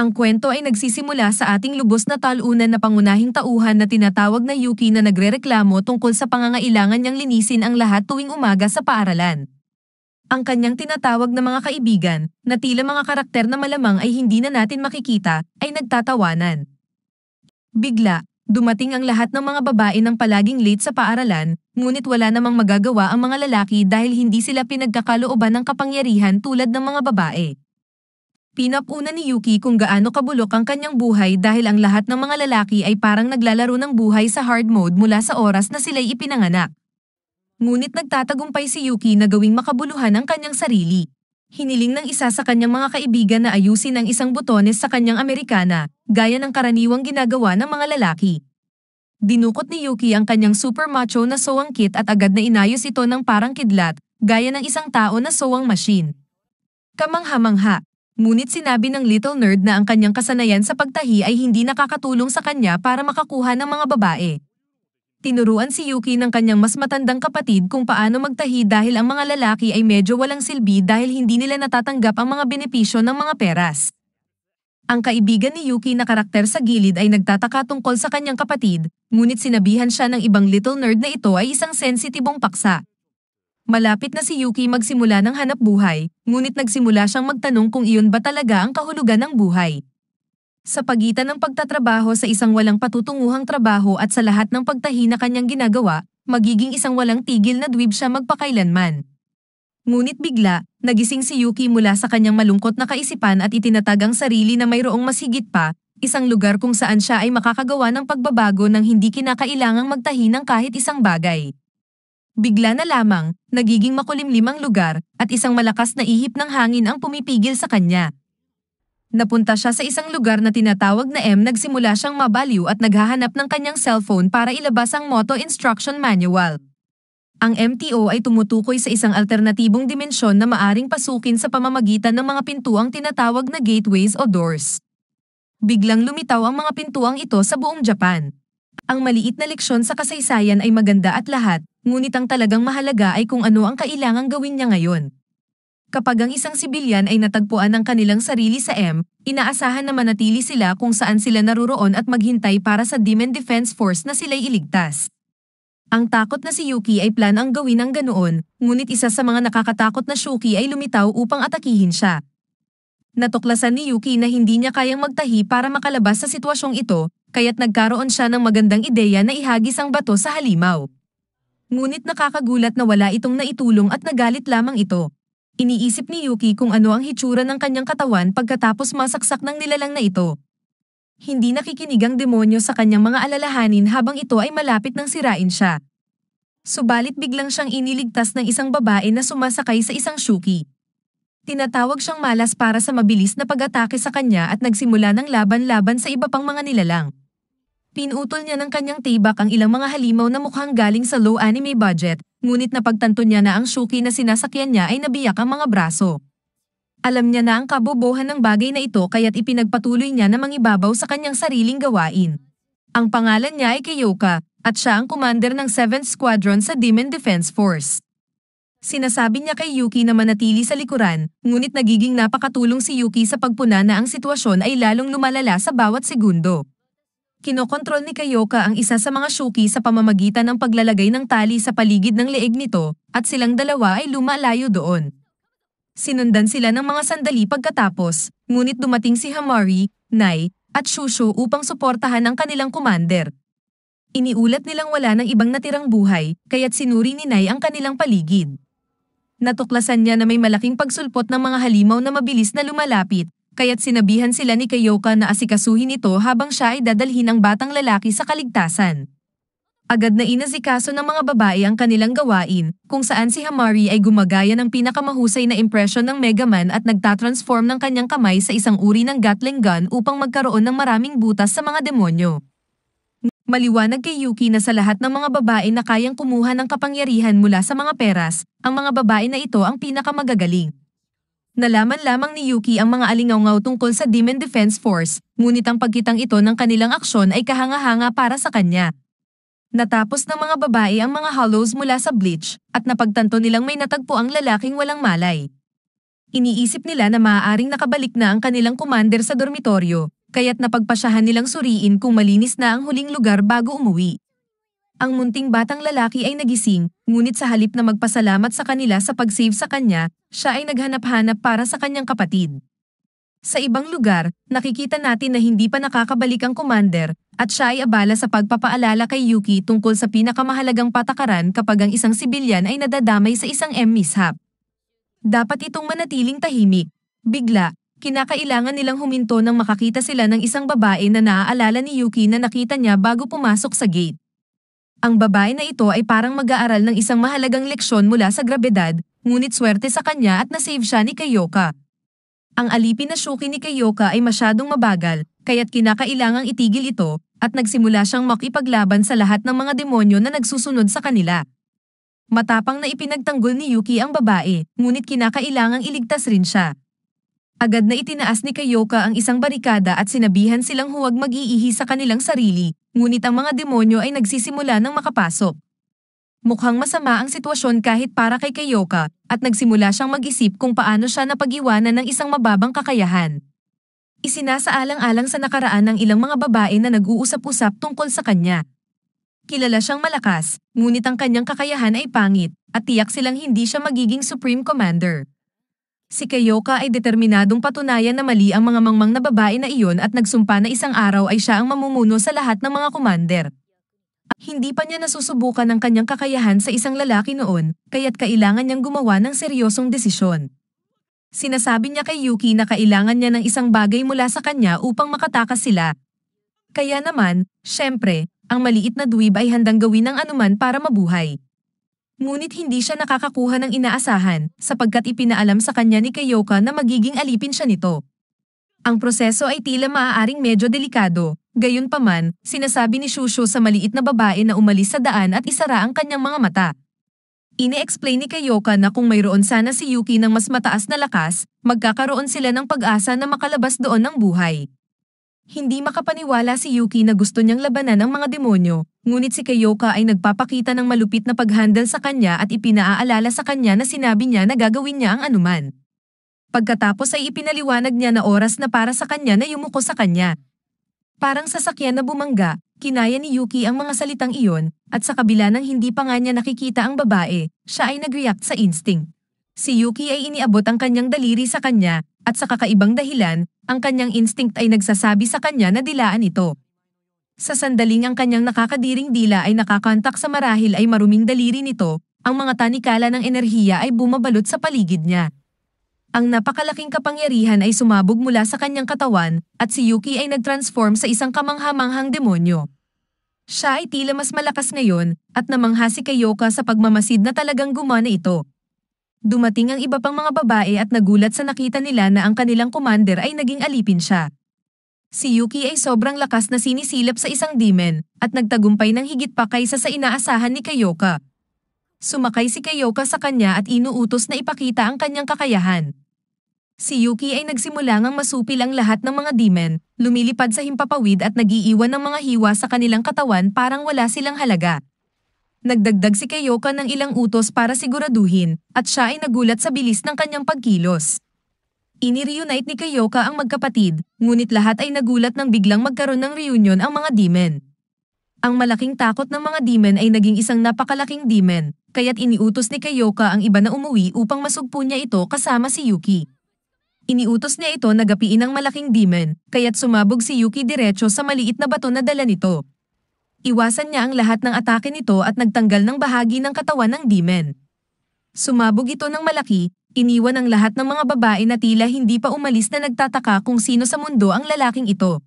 Ang kwento ay nagsisimula sa ating lubos na talunan na pangunahing tauhan na tinatawag na Yuki na nagrereklamo tungkol sa pangangailangan niyang linisin ang lahat tuwing umaga sa paaralan. Ang kanyang tinatawag na mga kaibigan, na tila mga karakter na malamang ay hindi na natin makikita, ay nagtatawanan. Bigla, dumating ang lahat ng mga babae ng palaging late sa paaralan, ngunit wala namang magagawa ang mga lalaki dahil hindi sila pinagkakalooban ng kapangyarihan tulad ng mga babae. Pinapuna ni Yuki kung gaano kabulok ang kanyang buhay dahil ang lahat ng mga lalaki ay parang naglalaro ng buhay sa hard mode mula sa oras na sila'y ipinanganak. Ngunit nagtatagumpay si Yuki na gawing makabuluhan ang kanyang sarili. Hiniling ng isa sa kanyang mga kaibigan na ayusin ang isang butones sa kanyang Amerikana, gaya ng karaniwang ginagawa ng mga lalaki. Dinukot ni Yuki ang kanyang super macho na sewang kit at agad na inayos ito ng parang kidlat, gaya ng isang tao na sewang machine. Kamangha-mangha, Ngunit sinabi ng little nerd na ang kanyang kasanayan sa pagtahi ay hindi nakakatulong sa kanya para makakuha ng mga babae. Tinuruan si Yuki ng kanyang mas matandang kapatid kung paano magtahi dahil ang mga lalaki ay medyo walang silbi dahil hindi nila natatanggap ang mga benepisyo ng mga peras. Ang kaibigan ni Yuki na karakter sa gilid ay nagtataka tungkol sa kanyang kapatid, ngunit sinabihan siya ng ibang little nerd na ito ay isang sensitibong paksa. Malapit na si Yuki magsimula ng hanap buhay, ngunit nagsimula siyang magtanong kung iyon ba talaga ang kahulugan ng buhay. Sa pagitan ng pagtatrabaho sa isang walang patutunguhang trabaho at sa lahat ng pagtahi na kanyang ginagawa, magiging isang walang tigil na dweeb siya magpakailanman. Ngunit bigla, nagising si Yuki mula sa kanyang malungkot na kaisipan at itinatag ang sarili na mayroong mas higit pa, isang lugar kung saan siya ay makakagawa ng pagbabago nang hindi kinakailangang magtahi ng kahit isang bagay. Bigla na lamang, nagiging makulimlim ang lugar at isang malakas na ihip ng hangin ang pumipigil sa kanya. Napunta siya sa isang lugar na tinatawag na M nagsimula siyang mabaliw at naghahanap ng kanyang cellphone para ilabas ang Moto Instruction Manual. Ang MTO ay tumutukoy sa isang alternatibong dimensyon na maaring pasukin sa pamamagitan ng mga pintuang tinatawag na gateways o doors. Biglang lumitaw ang mga pintuang ito sa buong Japan. Ang maliit na leksyon sa kasaysayan ay maganda at lahat, ngunit ang talagang mahalaga ay kung ano ang kailangang gawin niya ngayon. Kapag ang isang sibilyan ay natagpuan ng kanilang sarili sa M, inaasahan na manatili sila kung saan sila naruroon at maghintay para sa Demon Defense Force na sila'y iligtas. Ang takot na si Yuki ay plan ang gawin ng ganoon, ngunit isa sa mga nakakatakot na Shuki ay lumitaw upang atakihin siya. Natuklasan ni Yuki na hindi niya kayang magtahi para makalabas sa sitwasyong ito, kaya't nagkaroon siya ng magandang ideya na ihagis ang bato sa halimaw. Ngunit nakakagulat na wala itong naitulong at nagalit lamang ito. Iniisip ni Yuki kung ano ang hitsura ng kanyang katawan pagkatapos masaksak ng nilalang na ito. Hindi nakikinig ang demonyo sa kanyang mga alalahanin habang ito ay malapit nang sirain siya. Subalit biglang siyang iniligtas ng isang babae na sumasakay sa isang shuki. Tinatawag siyang malas para sa mabilis na pag-atake sa kanya at nagsimula ng laban-laban sa iba pang mga nilalang. Pinutol niya ng kanyang tibak ang ilang mga halimaw na mukhang galing sa low anime budget, ngunit napagtanto niya na ang shuki na sinasakyan niya ay nabiyak ang mga braso. Alam niya na ang kabobohan ng bagay na ito kaya't ipinagpatuloy niya na mangibabaw sa kanyang sariling gawain. Ang pangalan niya ay Kiyoka, at siya ang commander ng 7th Squadron sa Demon Defense Force. Sinasabi niya kay Yuki na manatili sa likuran, ngunit nagiging napakatulong si Yuki sa pagpuna na ang sitwasyon ay lalong lumalala sa bawat segundo. Kinokontrol ni Kayoka ang isa sa mga Shuki sa pamamagitan ng paglalagay ng tali sa paligid ng leeg nito at silang dalawa ay lumalayo doon. Sinundan sila ng mga sandali pagkatapos, ngunit dumating si Hamari, Nai, at Shushu upang suportahan ang kanilang commander. Iniulat nilang wala ng ibang natirang buhay, kaya't sinuri ni Nai ang kanilang paligid. Natuklasan niya na may malaking pagsulpot ng mga halimaw na mabilis na lumalapit kaya't sinabihan sila ni Kayoka na asikasuhin ito habang siya ay dadalhin ang batang lalaki sa kaligtasan. Agad na inasikaso ng mga babae ang kanilang gawain, kung saan si Hamari ay gumagaya ng pinakamahusay na impresyon ng Mega Man at nagtatransform ng kanyang kamay sa isang uri ng Gatling gun upang magkaroon ng maraming butas sa mga demonyo. Maliwanag kay Yuki na sa lahat ng mga babae na kayang kumuha ng kapangyarihan mula sa mga peras, ang mga babae na ito ang pinakamagagaling. Nalaman lamang ni Yuki ang mga alingaungaw tungkol sa Demon Defense Force, ngunit ang pagkitang ito ng kanilang aksyon ay kahanga-hanga para sa kanya. Natapos ng mga babae ang mga hollows mula sa bleach, at napagtanto nilang may natagpo ang lalaking walang malay. Iniisip nila na maaaring nakabalik na ang kanilang commander sa dormitoryo, kaya't napagpasyahan nilang suriin kung malinis na ang huling lugar bago umuwi ang munting batang lalaki ay nagising, ngunit sa halip na magpasalamat sa kanila sa pag-save sa kanya, siya ay naghanap-hanap para sa kanyang kapatid. Sa ibang lugar, nakikita natin na hindi pa nakakabalik ang commander at siya ay abala sa pagpapaalala kay Yuki tungkol sa pinakamahalagang patakaran kapag ang isang sibilyan ay nadadamay sa isang M mishap. Dapat itong manatiling tahimik. Bigla, kinakailangan nilang huminto nang makakita sila ng isang babae na naaalala ni Yuki na nakita niya bago pumasok sa gate. Ang babae na ito ay parang mag-aaral ng isang mahalagang leksyon mula sa grabedad, ngunit swerte sa kanya at nasave siya ni Kayoka. Ang alipin na shuki ni Kayoka ay masyadong mabagal, kaya't kinakailangang itigil ito, at nagsimula siyang makipaglaban sa lahat ng mga demonyo na nagsusunod sa kanila. Matapang na ipinagtanggol ni Yuki ang babae, ngunit kinakailangang iligtas rin siya. Agad na itinaas ni Kayoka ang isang barikada at sinabihan silang huwag mag-iihi sa kanilang sarili, ngunit ang mga demonyo ay nagsisimula ng makapasok. Mukhang masama ang sitwasyon kahit para kay Kayoka, at nagsimula siyang mag-isip kung paano siya napag-iwanan ng isang mababang kakayahan. Isinasaalang-alang sa nakaraan ng ilang mga babae na nag-uusap-usap tungkol sa kanya. Kilala siyang malakas, ngunit ang kanyang kakayahan ay pangit, at tiyak silang hindi siya magiging Supreme Commander si Kayoka ay determinadong patunayan na mali ang mga mangmang na babae na iyon at nagsumpa na isang araw ay siya ang mamumuno sa lahat ng mga commander. Hindi pa niya nasusubukan ang kanyang kakayahan sa isang lalaki noon, kaya't kailangan niyang gumawa ng seryosong desisyon. Sinasabi niya kay Yuki na kailangan niya ng isang bagay mula sa kanya upang makatakas sila. Kaya naman, syempre, ang maliit na dweeb ay handang gawin ng anuman para mabuhay. Ngunit hindi siya nakakakuha ng inaasahan sapagkat ipinaalam sa kanya ni Kayoka na magiging alipin siya nito. Ang proseso ay tila maaaring medyo delikado. Gayunpaman, sinasabi ni Shusho sa maliit na babae na umalis sa daan at isara ang kanyang mga mata. Ine-explain ni Kayoka na kung mayroon sana si Yuki ng mas mataas na lakas, magkakaroon sila ng pag-asa na makalabas doon ng buhay. Hindi makapaniwala si Yuki na gusto niyang labanan ang mga demonyo, ngunit si Kayoka ay nagpapakita ng malupit na paghandal sa kanya at ipinaaalala sa kanya na sinabi niya na gagawin niya ang anuman. Pagkatapos ay ipinaliwanag niya na oras na para sa kanya na yumuko sa kanya. Parang sasakyan na bumangga, kinaya ni Yuki ang mga salitang iyon, at sa kabila ng hindi pa nga niya nakikita ang babae, siya ay nag-react sa instinct. Si Yuki ay iniabot ang kanyang daliri sa kanya, at sa kakaibang dahilan, ang kanyang instinct ay nagsasabi sa kanya na dilaan ito. Sa sandaling ang kanyang nakakadiring dila ay nakakantak sa marahil ay maruming daliri nito, ang mga tanikala ng enerhiya ay bumabalot sa paligid niya. Ang napakalaking kapangyarihan ay sumabog mula sa kanyang katawan at si Yuki ay nagtransform sa isang kamanghamanghang demonyo. Siya ay tila mas malakas ngayon at namangha si Kayoka sa pagmamasid na talagang gumana ito. Dumating ang iba pang mga babae at nagulat sa nakita nila na ang kanilang commander ay naging alipin siya. Si Yuki ay sobrang lakas na sinisilap sa isang demon at nagtagumpay ng higit pa kaysa sa inaasahan ni Kayoka. Sumakay si Kayoka sa kanya at inuutos na ipakita ang kanyang kakayahan. Si Yuki ay nagsimula ngang masupil ang lahat ng mga demon, lumilipad sa himpapawid at nagiiwan ng mga hiwa sa kanilang katawan parang wala silang halaga. Nagdagdag si Kayoka ng ilang utos para siguraduhin at siya ay nagulat sa bilis ng kanyang pagkilos. Ini-reunite ni Kayoka ang magkapatid, ngunit lahat ay nagulat nang biglang magkaroon ng reunion ang mga demon. Ang malaking takot ng mga demon ay naging isang napakalaking demon, kaya't iniutos ni Kayoka ang iba na umuwi upang masugpo niya ito kasama si Yuki. Iniutos niya ito na gapiin ang malaking demon, kaya't sumabog si Yuki diretso sa maliit na bato na dala nito. Iwasan niya ang lahat ng atake nito at nagtanggal ng bahagi ng katawan ng demon. Sumabog ito ng malaki, iniwan ang lahat ng mga babae na tila hindi pa umalis na nagtataka kung sino sa mundo ang lalaking ito.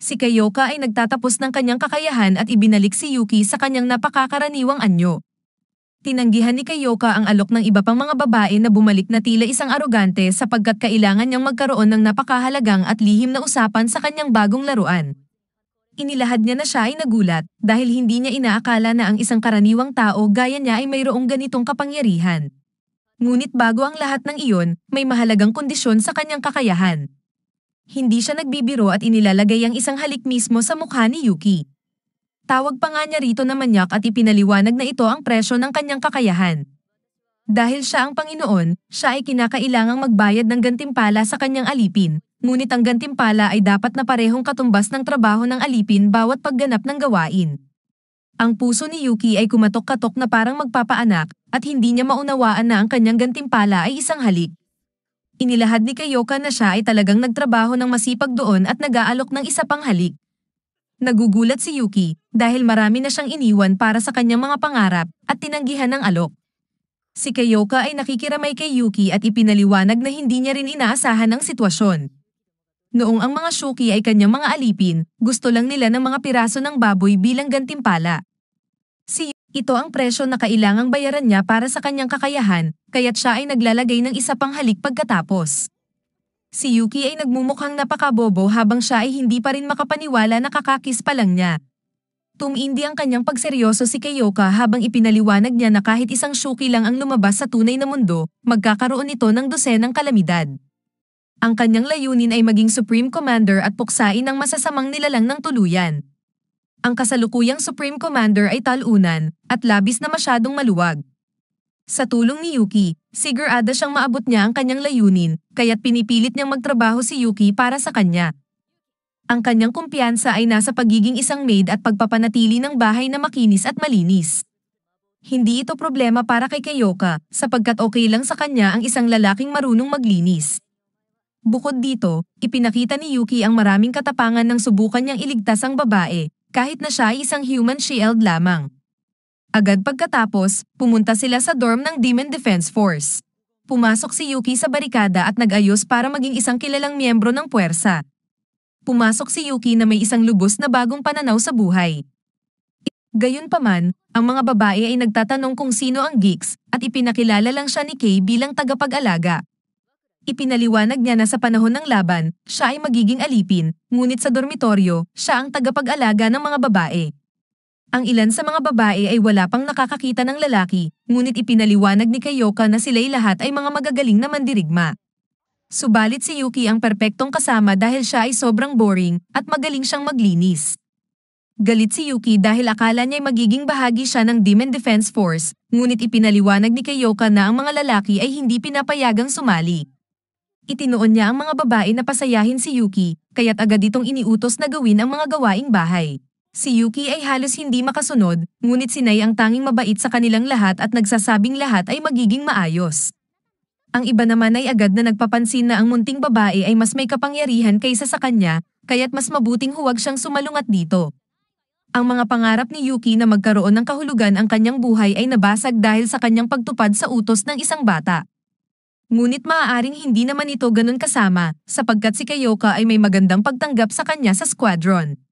Si Kayoka ay nagtatapos ng kanyang kakayahan at ibinalik si Yuki sa kanyang napakakaraniwang anyo. Tinanggihan ni Kayoka ang alok ng iba pang mga babae na bumalik na tila isang arogante sapagkat kailangan niyang magkaroon ng napakahalagang at lihim na usapan sa kanyang bagong laruan inilahad niya na siya ay nagulat dahil hindi niya inaakala na ang isang karaniwang tao gaya niya ay mayroong ganitong kapangyarihan. Ngunit bago ang lahat ng iyon, may mahalagang kondisyon sa kanyang kakayahan. Hindi siya nagbibiro at inilalagay ang isang halik mismo sa mukha ni Yuki. Tawag pa nga niya rito na manyak at ipinaliwanag na ito ang presyo ng kanyang kakayahan. Dahil siya ang Panginoon, siya ay kinakailangang magbayad ng gantimpala sa kanyang alipin ngunit ang gantimpala ay dapat na parehong katumbas ng trabaho ng alipin bawat pagganap ng gawain. Ang puso ni Yuki ay kumatok-katok na parang magpapaanak at hindi niya maunawaan na ang kanyang gantimpala ay isang halik. Inilahad ni Kayoka na siya ay talagang nagtrabaho ng masipag doon at nag-aalok ng isa pang halik. Nagugulat si Yuki dahil marami na siyang iniwan para sa kanyang mga pangarap at tinanggihan ng alok. Si Kayoka ay nakikiramay kay Yuki at ipinaliwanag na hindi niya rin inaasahan ang sitwasyon. Noong ang mga Shuki ay kanyang mga alipin, gusto lang nila ng mga piraso ng baboy bilang gantimpala. Si ito ang presyo na kailangang bayaran niya para sa kanyang kakayahan, kaya't siya ay naglalagay ng isa pang halik pagkatapos. Si Yuki ay nagmumukhang napakabobo habang siya ay hindi pa rin makapaniwala na kakakis pa lang niya. Tumindi ang kanyang pagseryoso si Kayoka habang ipinaliwanag niya na kahit isang Shuki lang ang lumabas sa tunay na mundo, magkakaroon ito ng dosenang kalamidad. Ang kanyang layunin ay maging Supreme Commander at puksain ang masasamang nilalang ng tuluyan. Ang kasalukuyang Supreme Commander ay talunan at labis na masyadong maluwag. Sa tulong ni Yuki, sigurada siyang maabot niya ang kanyang layunin, kaya't pinipilit niyang magtrabaho si Yuki para sa kanya. Ang kanyang kumpiyansa ay nasa pagiging isang maid at pagpapanatili ng bahay na makinis at malinis. Hindi ito problema para kay Kayoka, sapagkat okay lang sa kanya ang isang lalaking marunong maglinis. Bukod dito, ipinakita ni Yuki ang maraming katapangan ng subukan niyang iligtas ang babae, kahit na siya ay isang human shield lamang. Agad pagkatapos, pumunta sila sa dorm ng Demon Defense Force. Pumasok si Yuki sa barikada at nag-ayos para maging isang kilalang miyembro ng puwersa. Pumasok si Yuki na may isang lubos na bagong pananaw sa buhay. Gayunpaman, ang mga babae ay nagtatanong kung sino ang geeks at ipinakilala lang siya ni Kay bilang tagapag-alaga. Ipinaliwanag niya na sa panahon ng laban, siya ay magiging alipin, ngunit sa dormitoryo, siya ang tagapag-alaga ng mga babae. Ang ilan sa mga babae ay wala pang nakakakita ng lalaki, ngunit ipinaliwanag ni Kayoka na sila'y lahat ay mga magagaling na mandirigma. Subalit si Yuki ang perpektong kasama dahil siya ay sobrang boring at magaling siyang maglinis. Galit si Yuki dahil akala niya magiging bahagi siya ng Demon Defense Force, ngunit ipinaliwanag ni Kayoka na ang mga lalaki ay hindi pinapayagang sumali. Itinuon niya ang mga babae na pasayahin si Yuki, kaya't agad itong iniutos na gawin ang mga gawaing bahay. Si Yuki ay halos hindi makasunod, ngunit si Nay ang tanging mabait sa kanilang lahat at nagsasabing lahat ay magiging maayos. Ang iba naman ay agad na nagpapansin na ang munting babae ay mas may kapangyarihan kaysa sa kanya, kaya't mas mabuting huwag siyang sumalungat dito. Ang mga pangarap ni Yuki na magkaroon ng kahulugan ang kanyang buhay ay nabasag dahil sa kanyang pagtupad sa utos ng isang bata. Ngunit maaaring hindi naman ito ganun kasama, sapagkat si Kayoka ay may magandang pagtanggap sa kanya sa squadron.